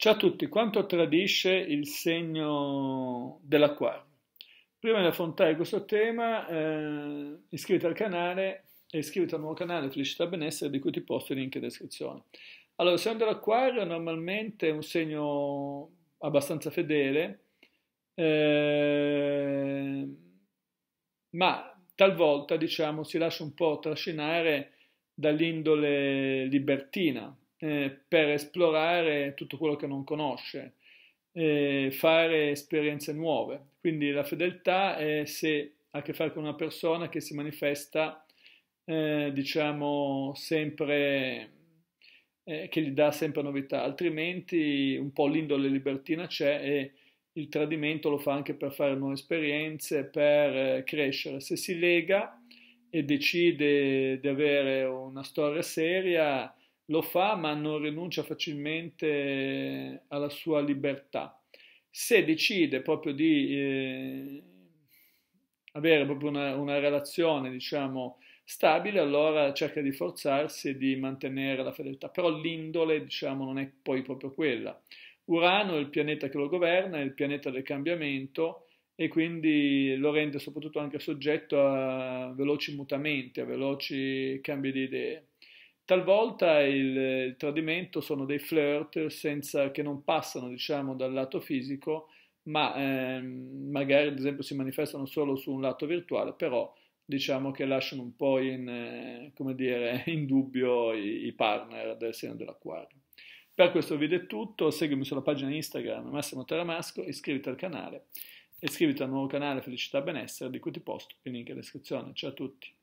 Ciao a tutti, quanto tradisce il segno dell'acquario? Prima di affrontare questo tema, eh, iscriviti al canale e iscriviti al nuovo canale Felicità Benessere di cui ti posto il link in descrizione. Allora, il segno dell'acquario normalmente è un segno abbastanza fedele, eh, ma talvolta diciamo, si lascia un po' trascinare dall'indole libertina, eh, per esplorare tutto quello che non conosce, eh, fare esperienze nuove. Quindi la fedeltà è se ha a che fare con una persona che si manifesta, eh, diciamo, sempre, eh, che gli dà sempre novità, altrimenti un po' l'indole libertina c'è e il tradimento lo fa anche per fare nuove esperienze, per eh, crescere. Se si lega e decide di avere una storia seria, lo fa ma non rinuncia facilmente eh, alla sua libertà. Se decide proprio di eh, avere proprio una, una relazione, diciamo, stabile, allora cerca di forzarsi e di mantenere la fedeltà, però l'indole, diciamo, non è poi proprio quella. Urano è il pianeta che lo governa, è il pianeta del cambiamento e quindi lo rende soprattutto anche soggetto a veloci mutamenti, a veloci cambi di idee. Talvolta il, il tradimento sono dei flirt senza, che non passano diciamo, dal lato fisico, ma ehm, magari ad esempio si manifestano solo su un lato virtuale, però diciamo che lasciano un po' in, eh, dire, in dubbio i, i, partner del seno dell'acquario. Per questo video è tutto, seguimi sulla pagina Instagram Massimo Teramasco, iscriviti al canale iscriviti al nuovo canale Felicità Benessere di cui ti posto il link in descrizione. Ciao a tutti!